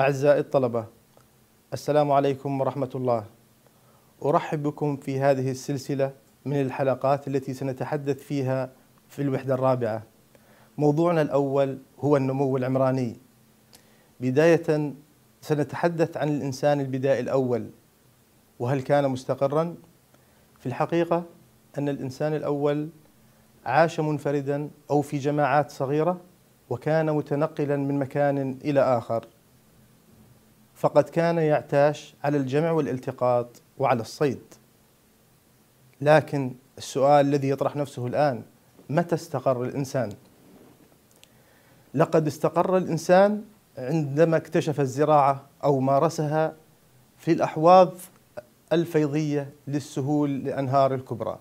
أعزائي الطلبة السلام عليكم ورحمة الله أرحب بكم في هذه السلسلة من الحلقات التي سنتحدث فيها في الوحدة الرابعة موضوعنا الأول هو النمو العمراني بداية سنتحدث عن الإنسان البدائي الأول وهل كان مستقرا؟ في الحقيقة أن الإنسان الأول عاش منفردا أو في جماعات صغيرة وكان متنقلا من مكان إلى آخر فقد كان يعتاش على الجمع والالتقاط وعلى الصيد لكن السؤال الذي يطرح نفسه الآن متى استقر الإنسان؟ لقد استقر الإنسان عندما اكتشف الزراعة أو مارسها في الأحواض الفيضية للسهول لأنهار الكبرى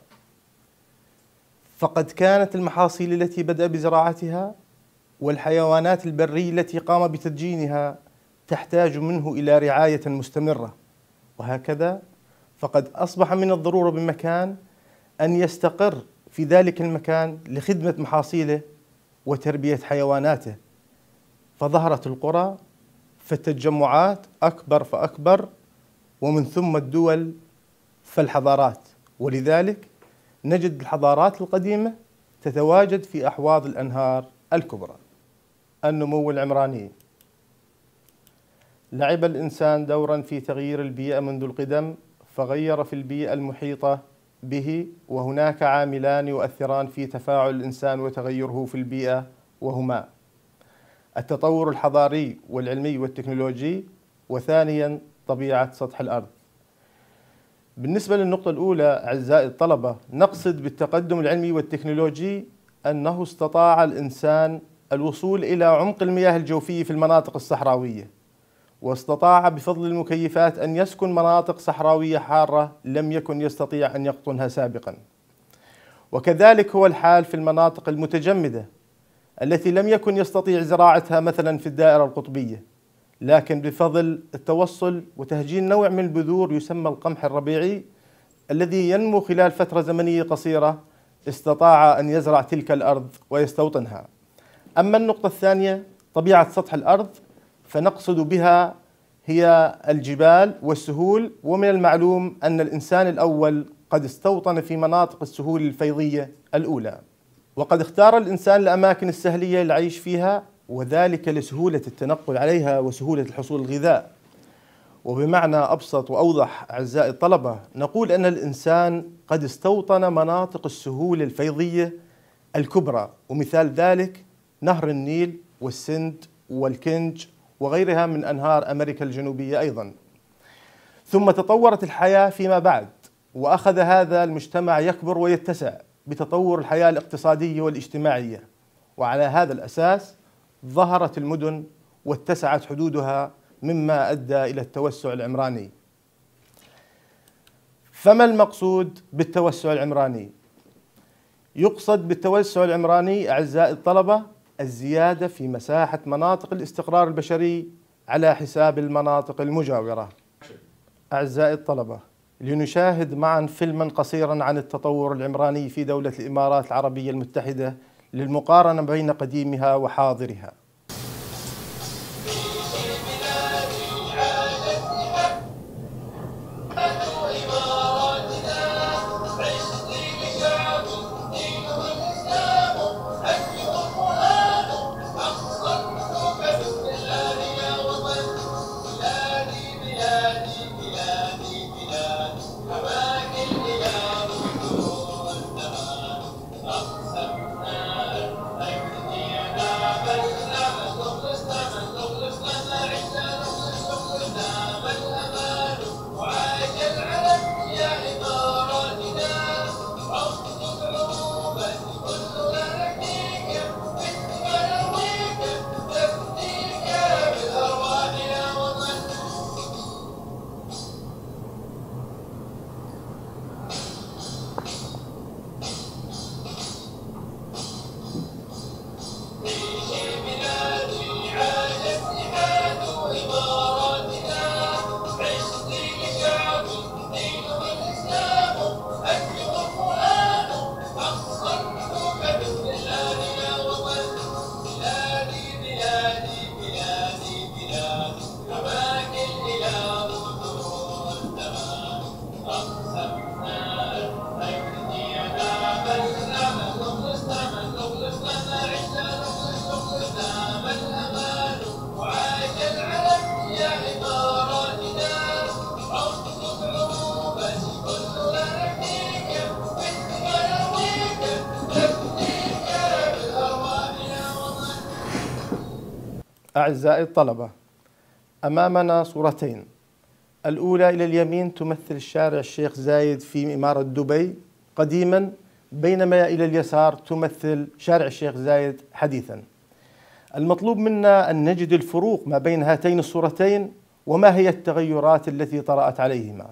فقد كانت المحاصيل التي بدأ بزراعتها والحيوانات البرية التي قام بتدجينها تحتاج منه إلى رعاية مستمرة وهكذا فقد أصبح من الضرورة بمكان أن يستقر في ذلك المكان لخدمة محاصيله وتربية حيواناته فظهرت القرى فالتجمعات أكبر فأكبر ومن ثم الدول فالحضارات ولذلك نجد الحضارات القديمة تتواجد في أحواض الأنهار الكبرى النمو العمراني لعب الإنسان دورا في تغيير البيئة منذ القدم فغير في البيئة المحيطة به وهناك عاملان يؤثران في تفاعل الإنسان وتغيره في البيئة وهما التطور الحضاري والعلمي والتكنولوجي وثانيا طبيعة سطح الأرض بالنسبة للنقطة الأولى أعزائي الطلبة نقصد بالتقدم العلمي والتكنولوجي أنه استطاع الإنسان الوصول إلى عمق المياه الجوفية في المناطق الصحراوية واستطاع بفضل المكيفات أن يسكن مناطق صحراوية حارة لم يكن يستطيع أن يقطنها سابقا وكذلك هو الحال في المناطق المتجمدة التي لم يكن يستطيع زراعتها مثلا في الدائرة القطبية لكن بفضل التوصل وتهجين نوع من البذور يسمى القمح الربيعي الذي ينمو خلال فترة زمنية قصيرة استطاع أن يزرع تلك الأرض ويستوطنها أما النقطة الثانية طبيعة سطح الأرض فنقصد بها هي الجبال والسهول ومن المعلوم أن الإنسان الأول قد استوطن في مناطق السهول الفيضية الأولى وقد اختار الإنسان الأماكن السهلية للعيش فيها وذلك لسهولة التنقل عليها وسهولة الحصول الغذاء وبمعنى أبسط وأوضح أعزائي الطلبة نقول أن الإنسان قد استوطن مناطق السهول الفيضية الكبرى ومثال ذلك نهر النيل والسند والكنج وغيرها من أنهار أمريكا الجنوبية أيضا ثم تطورت الحياة فيما بعد وأخذ هذا المجتمع يكبر ويتسع بتطور الحياة الاقتصادية والاجتماعية وعلى هذا الأساس ظهرت المدن واتسعت حدودها مما أدى إلى التوسع العمراني فما المقصود بالتوسع العمراني؟ يقصد بالتوسع العمراني أعزائي الطلبة الزيادة في مساحة مناطق الاستقرار البشري على حساب المناطق المجاورة أعزائي الطلبة لنشاهد معا فيلما قصيرا عن التطور العمراني في دولة الإمارات العربية المتحدة للمقارنة بين قديمها وحاضرها أعزائي الطلبة أمامنا صورتين الأولى إلى اليمين تمثل الشارع الشيخ زايد في إمارة دبي قديما بينما إلى اليسار تمثل شارع الشيخ زايد حديثا المطلوب منا أن نجد الفروق ما بين هاتين الصورتين وما هي التغيرات التي طرأت عليهما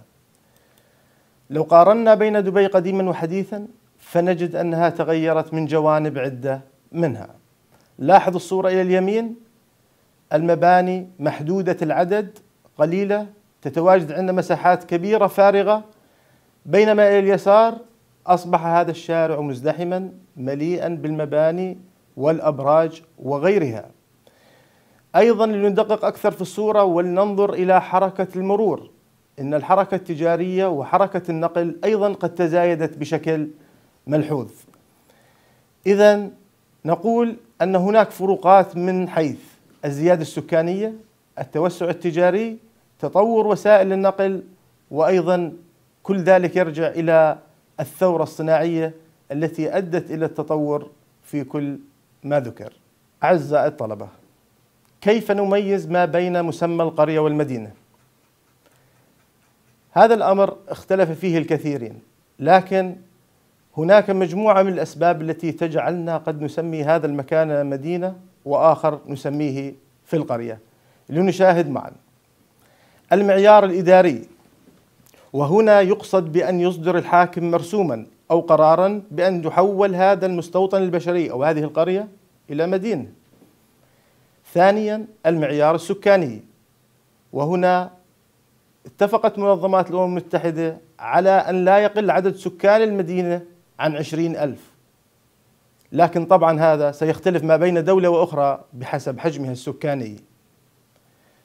لو قارنا بين دبي قديما وحديثا فنجد أنها تغيرت من جوانب عدة منها لاحظ الصورة إلى اليمين المباني محدودة العدد قليلة تتواجد عندنا مساحات كبيرة فارغة بينما إلى اليسار أصبح هذا الشارع مزدحما مليئا بالمباني والأبراج وغيرها أيضا لندقق أكثر في الصورة ولننظر إلى حركة المرور إن الحركة التجارية وحركة النقل أيضا قد تزايدت بشكل ملحوظ إذا نقول أن هناك فروقات من حيث الزيادة السكانية التوسع التجاري تطور وسائل النقل وأيضا كل ذلك يرجع إلى الثورة الصناعية التي أدت إلى التطور في كل ما ذكر أعزائي الطلبة كيف نميز ما بين مسمى القرية والمدينة هذا الأمر اختلف فيه الكثيرين لكن هناك مجموعة من الأسباب التي تجعلنا قد نسمي هذا المكان مدينة وآخر نسميه في القرية لنشاهد معا المعيار الإداري وهنا يقصد بأن يصدر الحاكم مرسوما أو قرارا بأن يحول هذا المستوطن البشري أو هذه القرية إلى مدينة ثانيا المعيار السكاني وهنا اتفقت منظمات الأمم المتحدة على أن لا يقل عدد سكان المدينة عن عشرين ألف لكن طبعا هذا سيختلف ما بين دولة وأخرى بحسب حجمها السكاني.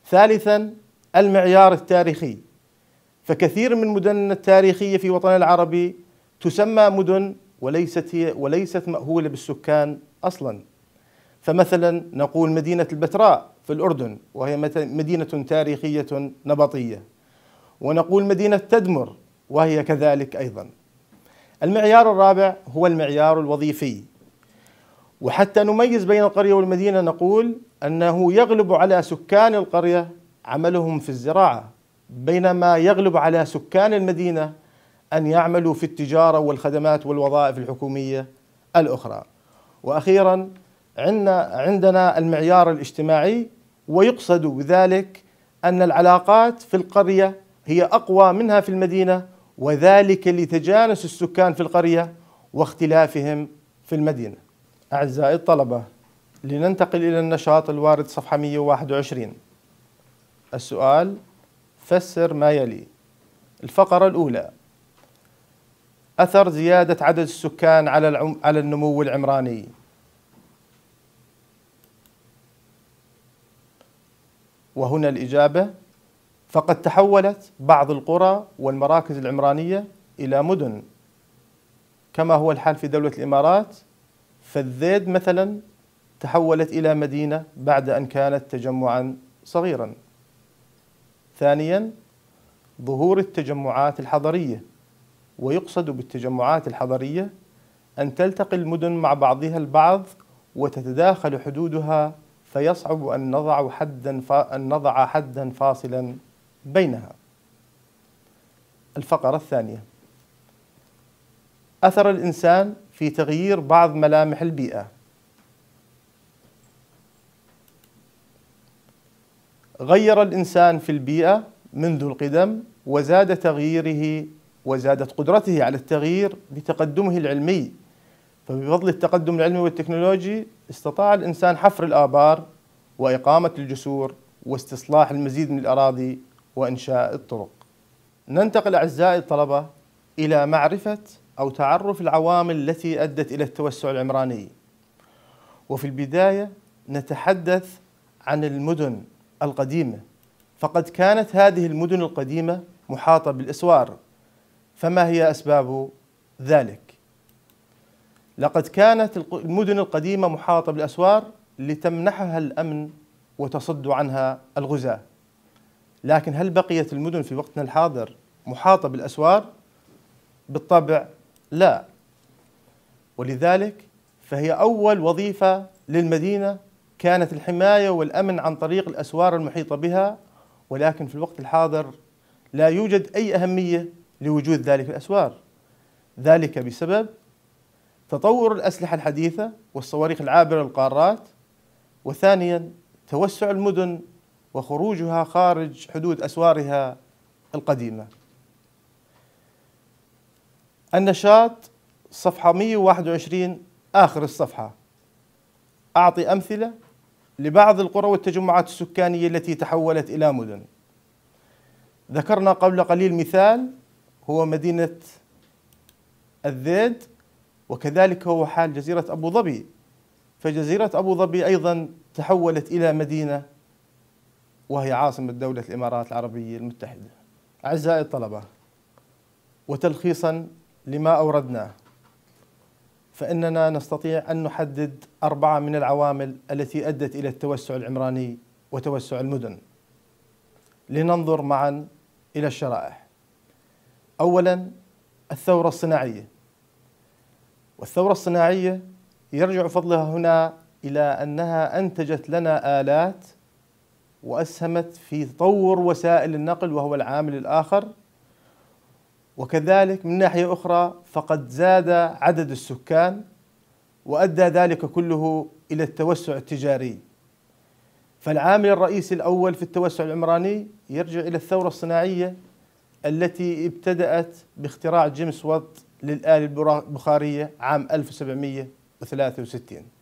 ثالثا المعيار التاريخي فكثير من مدننا التاريخية في وطننا العربي تسمى مدن وليست هي وليست مأهولة بالسكان أصلا فمثلا نقول مدينة البتراء في الأردن وهي مدينة تاريخية نبطية ونقول مدينة تدمر وهي كذلك أيضا المعيار الرابع هو المعيار الوظيفي وحتى نميز بين القرية والمدينة نقول أنه يغلب على سكان القرية عملهم في الزراعة بينما يغلب على سكان المدينة أن يعملوا في التجارة والخدمات والوظائف الحكومية الأخرى وأخيرا عندنا المعيار الاجتماعي ويقصد بذلك أن العلاقات في القرية هي أقوى منها في المدينة وذلك لتجانس السكان في القرية واختلافهم في المدينة أعزائي الطلبة لننتقل إلى النشاط الوارد صفحة 121 السؤال فسر ما يلي الفقرة الأولى أثر زيادة عدد السكان على العم... على النمو العمراني وهنا الإجابة فقد تحولت بعض القرى والمراكز العمرانية إلى مدن كما هو الحال في دولة الإمارات فالذيد مثلا تحولت إلى مدينة بعد أن كانت تجمعا صغيرا ثانيا ظهور التجمعات الحضرية ويقصد بالتجمعات الحضرية أن تلتقي المدن مع بعضها البعض وتتداخل حدودها فيصعب أن نضع حدا أن نضع حدا فاصلا بينها. الفقرة الثانية أثر الإنسان في تغيير بعض ملامح البيئة غير الإنسان في البيئة منذ القدم وزاد تغييره وزادت قدرته على التغيير بتقدمه العلمي فبفضل التقدم العلمي والتكنولوجي استطاع الإنسان حفر الآبار وإقامة الجسور واستصلاح المزيد من الأراضي وإنشاء الطرق ننتقل أعزائي الطلبة إلى معرفة أو تعرف العوامل التي أدت إلى التوسع العمراني وفي البداية نتحدث عن المدن القديمة فقد كانت هذه المدن القديمة محاطة بالأسوار فما هي أسباب ذلك؟ لقد كانت المدن القديمة محاطة بالأسوار لتمنحها الأمن وتصد عنها الغزاة لكن هل بقيت المدن في وقتنا الحاضر محاطة بالأسوار؟ بالطبع لا ولذلك فهي أول وظيفة للمدينة كانت الحماية والأمن عن طريق الأسوار المحيطة بها ولكن في الوقت الحاضر لا يوجد أي أهمية لوجود ذلك الأسوار ذلك بسبب تطور الأسلحة الحديثة والصواريخ العابرة للقارات وثانيا توسع المدن وخروجها خارج حدود أسوارها القديمة النشاط صفحة 121 آخر الصفحة أعطي أمثلة لبعض القرى والتجمعات السكانية التي تحولت إلى مدن ذكرنا قبل قليل مثال هو مدينة الذيد وكذلك هو حال جزيرة أبو ظبي فجزيرة أبو ظبي أيضا تحولت إلى مدينة وهي عاصمة دولة الإمارات العربية المتحدة أعزائي الطلبة وتلخيصا لما أوردناه فإننا نستطيع أن نحدد أربعة من العوامل التي أدت إلى التوسع العمراني وتوسع المدن لننظر معا إلى الشرائح أولا الثورة الصناعية والثورة الصناعية يرجع فضلها هنا إلى أنها أنتجت لنا آلات وأسهمت في تطور وسائل النقل وهو العامل الآخر وكذلك من ناحية أخرى فقد زاد عدد السكان وأدى ذلك كله إلى التوسع التجاري فالعامل الرئيسي الأول في التوسع العمراني يرجع إلى الثورة الصناعية التي ابتدأت باختراع جيمس وات للآلة البخارية عام 1763